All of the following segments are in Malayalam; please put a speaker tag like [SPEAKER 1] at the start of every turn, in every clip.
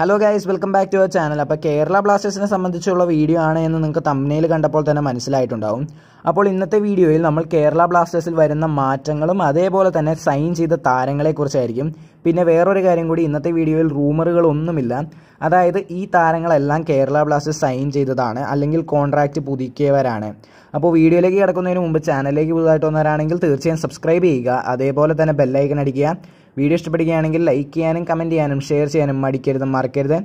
[SPEAKER 1] hello guys welcome back to our channel അപ്പോൾ കേരള ബ്ലാസ്റ്റേഴ്സിനെ സംബന്ധിച്ചുള്ള വീഡിയോ ആണ് എന്ന് നിങ്ങൾക്ക് തമ്മനയിൽ കണ്ടപ്പോൾ തന്നെ മനസ്സിലായിട്ടുണ്ടാവും അപ്പോൾ ഇന്നത്തെ വീഡിയോയിൽ നമ്മൾ കേരള ബ്ലാസ്റ്റേഴ്സിൽ വരുന്ന മാറ്റങ്ങളും അതേപോലെ തന്നെ സൈൻ ചെയ്ത താരങ്ങളെക്കുറിച്ചായിരിക്കും പിന്നെ വേറൊരു കാര്യം കൂടി ഇന്നത്തെ വീഡിയോയിൽ റൂമറുകളൊന്നുമില്ല അതായത് ഈ താരങ്ങളെല്ലാം കേരള ബ്ലാസ്റ്റേഴ്സ് സൈൻ ചെയ്തതാണ് അല്ലെങ്കിൽ കോൺട്രാക്റ്റ് പുതുക്കിയവരാണ് അപ്പോൾ വീഡിയോയിലേക്ക് കിടക്കുന്നതിന് മുമ്പ് ചാനലിലേക്ക് പുതുതായിട്ട് വന്നവരാണെങ്കിൽ തീർച്ചയായും സബ്സ്ക്രൈബ് ചെയ്യുക അതേപോലെ തന്നെ ബെല്ലൈക്കൺ അടിക്കുക വീഡിയോ ഇഷ്ടപ്പെടുകയാണെങ്കിൽ ലൈക്ക് ചെയ്യാനും കമൻറ്റ് ചെയ്യാനും ഷെയർ ചെയ്യാനും മടിക്കരുത് മറക്കരുത്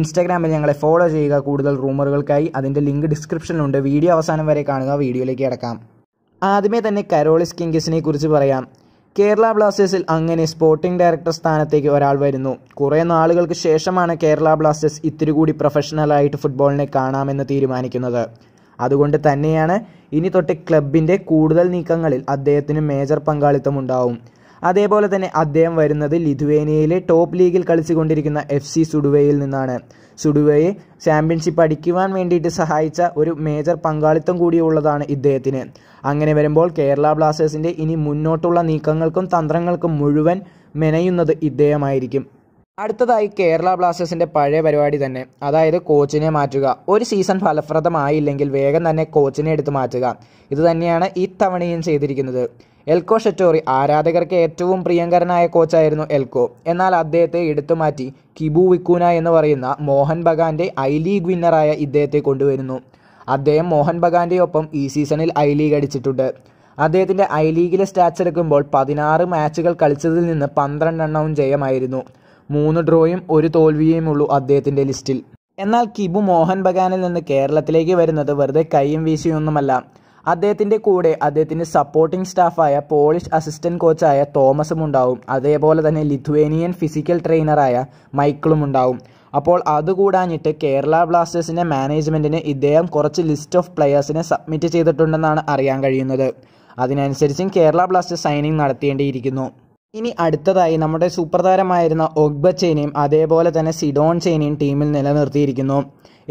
[SPEAKER 1] ഇൻസ്റ്റാഗ്രാമിൽ ഞങ്ങളെ ഫോളോ ചെയ്യുക കൂടുതൽ റൂമറുകൾക്കായി അതിൻ്റെ ലിങ്ക് ഡിസ്ക്രിപ്ഷനിലുണ്ട് വീഡിയോ അവസാനം വരെ കാണുക വീഡിയോയിലേക്ക് കിടക്കാം ആദ്യമേ തന്നെ കരോളിസ് കിങ്കിസിനെ കുറിച്ച് പറയാം കേരള ബ്ലാസ്റ്റേഴ്സിൽ അങ്ങനെ സ്പോർട്ടിംഗ് ഡയറക്ടർ സ്ഥാനത്തേക്ക് ഒരാൾ വരുന്നു കുറേ നാളുകൾക്ക് ശേഷമാണ് കേരള ബ്ലാസ്റ്റേഴ്സ് ഇത്തിരി കൂടി പ്രൊഫഷണലായിട്ട് ഫുട്ബോളിനെ കാണാമെന്ന് തീരുമാനിക്കുന്നത് അതുകൊണ്ട് തന്നെയാണ് ഇനി തൊട്ട് ക്ലബിൻ്റെ കൂടുതൽ നീക്കങ്ങളിൽ അദ്ദേഹത്തിന് മേജർ പങ്കാളിത്തമുണ്ടാവും അതേപോലെ തന്നെ അദ്ദേഹം വരുന്നത് ലിഥുവേനിയയിലെ ടോപ്പ് ലീഗിൽ കളിച്ചുകൊണ്ടിരിക്കുന്ന എഫ് സി സുഡുവേയിൽ നിന്നാണ് സുഡുവയെ ചാമ്പ്യൻഷിപ്പ് അടിക്കുവാൻ വേണ്ടിയിട്ട് സഹായിച്ച ഒരു മേജർ പങ്കാളിത്തം കൂടിയുള്ളതാണ് ഇദ്ദേഹത്തിന് അങ്ങനെ വരുമ്പോൾ കേരള ബ്ലാസ്റ്റേഴ്സിൻ്റെ ഇനി മുന്നോട്ടുള്ള നീക്കങ്ങൾക്കും തന്ത്രങ്ങൾക്കും മുഴുവൻ മെനയുന്നത് ഇദ്ദേഹമായിരിക്കും അടുത്തതായി കേരള ബ്ലാസ്റ്റേഴ്സിൻ്റെ പഴയ പരിപാടി തന്നെ അതായത് കോച്ചിനെ മാറ്റുക ഒരു സീസൺ ഫലപ്രദമായില്ലെങ്കിൽ വേഗം തന്നെ കോച്ചിനെ എടുത്ത് മാറ്റുക ഇതുതന്നെയാണ് തന്നെയാണ് ഇത്തവണയും ചെയ്തിരിക്കുന്നത് എൽക്കോ ഷെറ്റോറി ആരാധകർക്ക് ഏറ്റവും പ്രിയങ്കരനായ കോച്ചായിരുന്നു എൽക്കോ എന്നാൽ അദ്ദേഹത്തെ എടുത്തുമാറ്റി കിബു വിക്കൂന എന്ന് പറയുന്ന മോഹൻ ബഗാന്റെ ഐ ലീഗ് വിന്നറായ ഇദ്ദേഹത്തെ കൊണ്ടുവരുന്നു അദ്ദേഹം മോഹൻ ബഗാന്റെ ഒപ്പം ഈ സീസണിൽ ഐ ലീഗ് അടിച്ചിട്ടുണ്ട് അദ്ദേഹത്തിന്റെ ഐ ലീഗിലെ സ്റ്റാറ്റ്സ് എടുക്കുമ്പോൾ പതിനാറ് മാച്ചുകൾ കളിച്ചതിൽ നിന്ന് പന്ത്രണ്ടെണ്ണവും ജയമായിരുന്നു മൂന്ന് ഡ്രോയും ഒരു ഉള്ളൂ അദ്ദേഹത്തിന്റെ ലിസ്റ്റിൽ എന്നാൽ കിബു മോഹൻ ബഗാനിൽ നിന്ന് കേരളത്തിലേക്ക് വരുന്നത് വെറുതെ കൈയും വീശിയൊന്നുമല്ല അദ്ദേഹത്തിൻ്റെ കൂടെ അദ്ദേഹത്തിൻ്റെ സപ്പോർട്ടിംഗ് സ്റ്റാഫായ പോളിഷ് അസിസ്റ്റന്റ് കോച്ചായ തോമസും ഉണ്ടാവും അതേപോലെ തന്നെ ലിഥുവേനിയൻ ഫിസിക്കൽ ട്രെയിനറായ മൈക്കിളും ഉണ്ടാവും അപ്പോൾ അതുകൂടാഞ്ഞിട്ട് കേരള ബ്ലാസ്റ്റേഴ്സിൻ്റെ മാനേജ്മെൻറ്റിന് ഇദ്ദേഹം കുറച്ച് ലിസ്റ്റ് ഓഫ് പ്ലെയേഴ്സിനെ സബ്മിറ്റ് ചെയ്തിട്ടുണ്ടെന്നാണ് അറിയാൻ കഴിയുന്നത് അതിനനുസരിച്ചും കേരള ബ്ലാസ്റ്റേഴ്സ് സൈനിങ് നടത്തേണ്ടിയിരിക്കുന്നു ഇനി അടുത്തതായി നമ്മുടെ സൂപ്പർ ഒഗ്ബ ഒഗ്ബച്ചേനെയും അതേപോലെ തന്നെ സിഡോൺ ചേനെയും ടീമിൽ നിലനിർത്തിയിരിക്കുന്നു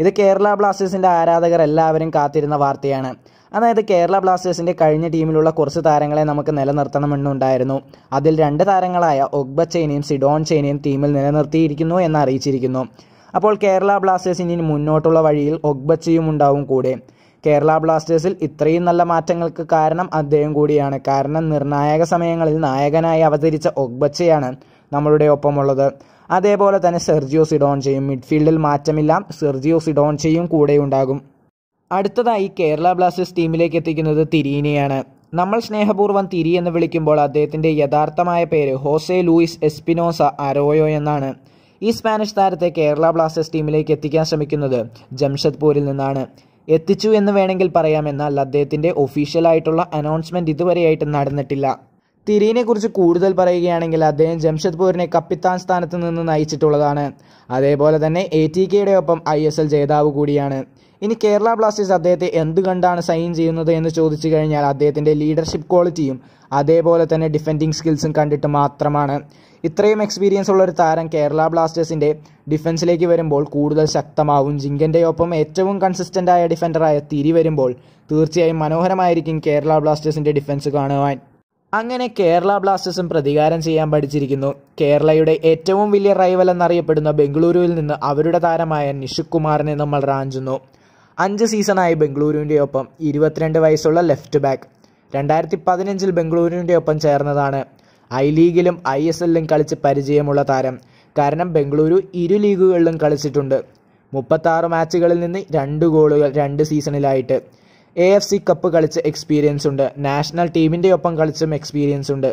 [SPEAKER 1] ഇത് കേരള ബ്ലാസ്റ്റേഴ്സിൻ്റെ ആരാധകർ എല്ലാവരും കാത്തിരുന്ന വാർത്തയാണ് അതായത് കേരള ബ്ലാസ്റ്റേഴ്സിൻ്റെ കഴിഞ്ഞ ടീമിലുള്ള കുറച്ച് താരങ്ങളെ നമുക്ക് നിലനിർത്തണമെന്നുണ്ടായിരുന്നു അതിൽ രണ്ട് താരങ്ങളായ ഒഗ്ബച്ചേനെയും സിഡോൺ ചേനെയും ടീമിൽ നിലനിർത്തിയിരിക്കുന്നു എന്ന് അറിയിച്ചിരിക്കുന്നു അപ്പോൾ കേരള ബ്ലാസ്റ്റേഴ്സ് ഇനി മുന്നോട്ടുള്ള വഴിയിൽ ഒഗ്ബച്ചയും ഉണ്ടാവും കൂടെ കേരള ബ്ലാസ്റ്റേഴ്സിൽ ഇത്രയും നല്ല മാറ്റങ്ങൾക്ക് കാരണം അദ്ദേഹം കൂടിയാണ് കാരണം നിർണായക സമയങ്ങളിൽ നായകനായി അവതരിച്ച ഒഗ്ബച്ചയാണ് നമ്മളുടെ ഒപ്പമുള്ളത് അതേപോലെ തന്നെ സെർജിയോ സിഡോൺ ചെയ്യും മിഡ്ഫീൽഡിൽ മാറ്റമില്ല സെർജിയോ സിഡോൺ ചെയ്യും കൂടെ ഉണ്ടാകും അടുത്തതായി കേരള ബ്ലാസ്റ്റേഴ്സ് ടീമിലേക്ക് എത്തിക്കുന്നത് തിരീനെയാണ് നമ്മൾ സ്നേഹപൂർവ്വം തിരി എന്ന് വിളിക്കുമ്പോൾ അദ്ദേഹത്തിൻ്റെ യഥാർത്ഥമായ പേര് ഹോസെ ലൂയിസ് എസ്പിനോസ അരോയോ എന്നാണ് ഈ സ്പാനിഷ് താരത്തെ കേരള ബ്ലാസ്റ്റേഴ്സ് ടീമിലേക്ക് എത്തിക്കാൻ ശ്രമിക്കുന്നത് ജംഷഡ്പൂരിൽ നിന്നാണ് എത്തിച്ചു എന്ന് വേണമെങ്കിൽ പറയാം എന്നാൽ അദ്ദേഹത്തിൻ്റെ ഒഫീഷ്യലായിട്ടുള്ള അനൗൺസ്മെൻറ്റ് ഇതുവരെയായിട്ട് നടന്നിട്ടില്ല തിരീനെക്കുറിച്ച് കൂടുതൽ പറയുകയാണെങ്കിൽ അദ്ദേഹം ജംഷഡ്പൂരിനെ കപ്പിത്താൻ സ്ഥാനത്ത് നിന്ന് നയിച്ചിട്ടുള്ളതാണ് അതേപോലെ തന്നെ എ ടി കെയുടെ ഒപ്പം ഐ എസ് എൽ ജേതാവ് കൂടിയാണ് ഇനി കേരള ബ്ലാസ്റ്റേഴ്സ് അദ്ദേഹത്തെ എന്തുകൊണ്ടാണ് സൈൻ ചെയ്യുന്നത് എന്ന് ചോദിച്ചു കഴിഞ്ഞാൽ അദ്ദേഹത്തിൻ്റെ ലീഡർഷിപ്പ് ക്വാളിറ്റിയും അതേപോലെ തന്നെ ഡിഫെൻഡിങ് സ്കിൽസും കണ്ടിട്ട് മാത്രമാണ് ഇത്രയും എക്സ്പീരിയൻസ് ഉള്ള ഒരു താരം കേരള ബ്ലാസ്റ്റേഴ്സിൻ്റെ ഡിഫൻസിലേക്ക് വരുമ്പോൾ കൂടുതൽ ശക്തമാവും ജിങ്കൻ്റെ ഒപ്പം ഏറ്റവും കൺസിസ്റ്റൻ്റായ ഡിഫൻഡറായ തിരി വരുമ്പോൾ തീർച്ചയായും മനോഹരമായിരിക്കും കേരള ബ്ലാസ്റ്റേഴ്സിൻ്റെ ഡിഫൻസ് കാണുവാൻ അങ്ങനെ കേരള ബ്ലാസ്റ്റേഴ്സും പ്രതികാരം ചെയ്യാൻ പഠിച്ചിരിക്കുന്നു കേരളയുടെ ഏറ്റവും വലിയ റൈവൽ എന്നറിയപ്പെടുന്ന ബംഗളൂരുവിൽ നിന്ന് അവരുടെ താരമായ നിഷു കുമാറിനെ നമ്മൾ റാഞ്ചുന്നു അഞ്ച് സീസണായി ബംഗളൂരുവിൻ്റെ ഒപ്പം ഇരുപത്തിരണ്ട് വയസ്സുള്ള ലെഫ്റ്റ് ബാക്ക് രണ്ടായിരത്തി പതിനഞ്ചിൽ ബംഗളൂരുവിൻ്റെ ഒപ്പം ചേർന്നതാണ് ഐ ലീഗിലും ഐ എസ് എല്ലിലും കളിച്ച് പരിചയമുള്ള താരം കാരണം ബംഗളൂരു ഇരു ലീഗുകളിലും കളിച്ചിട്ടുണ്ട് മുപ്പത്താറ് മാച്ചുകളിൽ നിന്ന് രണ്ട് ഗോളുകൾ രണ്ട് സീസണിലായിട്ട് എ എഫ് സി കപ്പ് കളിച്ച എക്സ്പീരിയൻസ് ഉണ്ട് നാഷണൽ ടീമിൻ്റെ ഒപ്പം കളിച്ചും എക്സ്പീരിയൻസ് ഉണ്ട്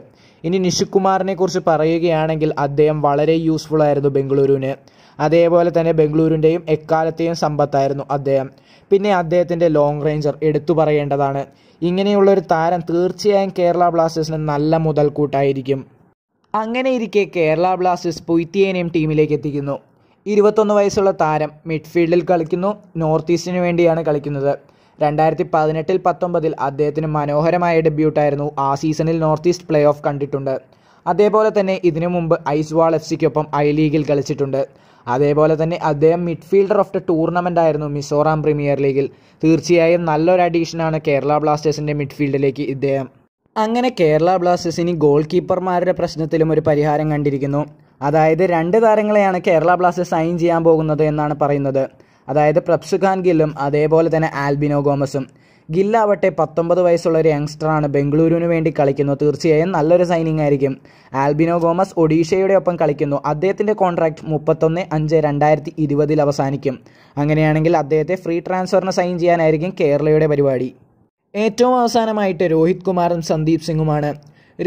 [SPEAKER 1] ഇനി നിഷിക് കുമാറിനെ കുറിച്ച് പറയുകയാണെങ്കിൽ അദ്ദേഹം വളരെ യൂസ്ഫുൾ ആയിരുന്നു ബംഗളൂരുവിന് അതേപോലെ തന്നെ ബംഗളൂരുവിൻ്റെയും എക്കാലത്തെയും സമ്പത്തായിരുന്നു അദ്ദേഹം പിന്നെ അദ്ദേഹത്തിൻ്റെ ലോങ് റേഞ്ചർ എടുത്തു പറയേണ്ടതാണ് ഇങ്ങനെയുള്ളൊരു താരം തീർച്ചയായും കേരള ബ്ലാസ്റ്റേഴ്സിന് നല്ല മുതൽക്കൂട്ടായിരിക്കും അങ്ങനെ ഇരിക്കെ കേരള ബ്ലാസ്റ്റേഴ്സ് പൊയ്ത്തിയേനെയും ടീമിലേക്ക് എത്തിക്കുന്നു ഇരുപത്തൊന്ന് വയസ്സുള്ള താരം മിഡ്ഫീൽഡിൽ കളിക്കുന്നു നോർത്ത് ഈസ്റ്റിന് വേണ്ടിയാണ് കളിക്കുന്നത് രണ്ടായിരത്തി പതിനെട്ടിൽ പത്തൊമ്പതിൽ അദ്ദേഹത്തിന് മനോഹരമായ ഡെബ്യൂട്ടായിരുന്നു ആ സീസണിൽ നോർത്ത് ഈസ്റ്റ് പ്ലേ ഓഫ് കണ്ടിട്ടുണ്ട് അതേപോലെ തന്നെ ഇതിനു മുമ്പ് ഐസ്വാൾ എഫ് സിക്കൊപ്പം ഐ ലീഗിൽ കളിച്ചിട്ടുണ്ട് അതേപോലെ തന്നെ അദ്ദേഹം മിഡ്ഫീൽഡർ ഓഫ് ദ ടൂർണമെൻ്റ് ആയിരുന്നു മിസോറാം പ്രീമിയർ ലീഗിൽ തീർച്ചയായും നല്ലൊരു അഡീഷനാണ് കേരള ബ്ലാസ്റ്റേഴ്സിൻ്റെ മിഡ്ഫീൽഡിലേക്ക് ഇദ്ദേഹം അങ്ങനെ കേരള ബ്ലാസ്റ്റേഴ്സിന് ഗോൾ കീപ്പർമാരുടെ പ്രശ്നത്തിലും ഒരു പരിഹാരം കണ്ടിരിക്കുന്നു അതായത് രണ്ട് താരങ്ങളെയാണ് കേരള ബ്ലാസ്റ്റേഴ്സ് സൈൻ ചെയ്യാൻ പോകുന്നത് എന്നാണ് പറയുന്നത് അതായത് പ്രപ്സുഖാൻ ഗില്ലും അതേപോലെ തന്നെ ആൽബിനോ ഗോമസും ഗില്ലാവട്ടെ പത്തൊമ്പത് വയസ്സുള്ള ഒരു യങ്സ്റ്ററാണ് ബംഗളൂരുവിന് വേണ്ടി കളിക്കുന്നു തീർച്ചയായും നല്ലൊരു സൈനിങ് ആയിരിക്കും ആൽബിനോ ഗോമസ് ഒഡീഷയുടെ ഒപ്പം കളിക്കുന്നു അദ്ദേഹത്തിൻ്റെ കോൺട്രാക്റ്റ് മുപ്പത്തൊന്ന് അഞ്ച് രണ്ടായിരത്തി ഇരുപതിൽ അവസാനിക്കും അങ്ങനെയാണെങ്കിൽ അദ്ദേഹത്തെ ഫ്രീ ട്രാൻസ്ഫറിന് സൈൻ ചെയ്യാനായിരിക്കും കേരളയുടെ പരിപാടി ഏറ്റവും അവസാനമായിട്ട് രോഹിത് കുമാറും സന്ദീപ് സിംഗുമാണ്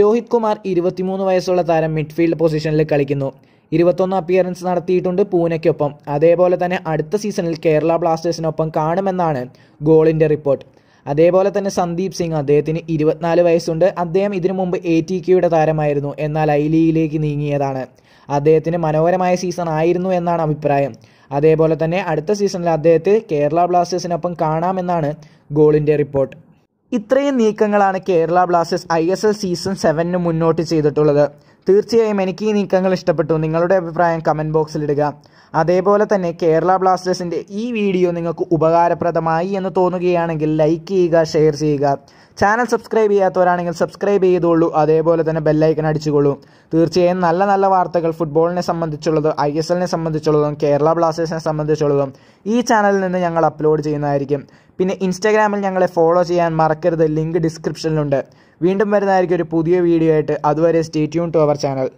[SPEAKER 1] രോഹിത് കുമാർ ഇരുപത്തിമൂന്ന് വയസ്സുള്ള താരം മിഡ്ഫീൽഡ് പൊസിഷനിൽ കളിക്കുന്നു ഇരുപത്തൊന്ന് അപ്പിയറൻസ് നടത്തിയിട്ടുണ്ട് പൂനയ്ക്കൊപ്പം അതേപോലെ തന്നെ അടുത്ത സീസണിൽ കേരള ബ്ലാസ്റ്റേഴ്സിനൊപ്പം കാണുമെന്നാണ് ഗോളിൻ്റെ റിപ്പോർട്ട് അതേപോലെ തന്നെ സന്ദീപ് സിംഗ് അദ്ദേഹത്തിന് ഇരുപത്തിനാല് വയസ്സുണ്ട് അദ്ദേഹം ഇതിനു മുമ്പ് എ ടി കെയുടെ താരമായിരുന്നു എന്നാൽ ഐ ലീഗിലേക്ക് നീങ്ങിയതാണ് അദ്ദേഹത്തിന് മനോഹരമായ സീസൺ ആയിരുന്നു എന്നാണ് അഭിപ്രായം അതേപോലെ തന്നെ അടുത്ത സീസണിൽ അദ്ദേഹത്തെ കേരള ബ്ലാസ്റ്റേഴ്സിനൊപ്പം കാണാമെന്നാണ് ഗോളിൻ്റെ റിപ്പോർട്ട് ഇത്രയും നീക്കങ്ങളാണ് Kerala Blasters I S L season സെവനിന് മുന്നോട്ട് ചെയ്തിട്ടുള്ളത് തീർച്ചയായും എനിക്ക് ഈ നീക്കങ്ങൾ ഇഷ്ടപ്പെട്ടു നിങ്ങളുടെ അഭിപ്രായം കമൻറ്റ് ബോക്സിലിടുക അതേപോലെ തന്നെ കേരള ബ്ലാസ്റ്റേഴ്സിൻ്റെ ഈ വീഡിയോ നിങ്ങൾക്ക് ഉപകാരപ്രദമായി എന്ന് തോന്നുകയാണെങ്കിൽ ലൈക്ക് ചെയ്യുക ഷെയർ ചെയ്യുക ചാനൽ സബ്സ്ക്രൈബ് ചെയ്യാത്തവരാണെങ്കിൽ സബ്സ്ക്രൈബ് ചെയ്തോളൂ അതേപോലെ തന്നെ ബെല്ലൈക്കൺ അടിച്ചുകൊള്ളൂ തീർച്ചയായും നല്ല നല്ല വാർത്തകൾ ഫുട്ബോളിനെ സംബന്ധിച്ചുള്ളതും ഐ എസ് എല്ലിനെ സംബന്ധിച്ചുള്ളതും കേരള ബ്ലാസ്റ്റേഴ്സിനെ സംബന്ധിച്ചുള്ളതും ഈ ചാനലിൽ നിന്ന് ഞങ്ങൾ അപ്ലോഡ് ചെയ്യുന്നതായിരിക്കും പിന്നെ ഇൻസ്റ്റാഗ്രാമിൽ ഞങ്ങളെ ഫോളോ ചെയ്യാൻ മറക്കരുത് ലിങ്ക് ഡിസ്ക്രിപ്ഷനിലുണ്ട് വീണ്ടും വരുന്നതായിരിക്കും ഒരു പുതിയ വീഡിയോ ആയിട്ട് അതുവരെ stay tune to our channel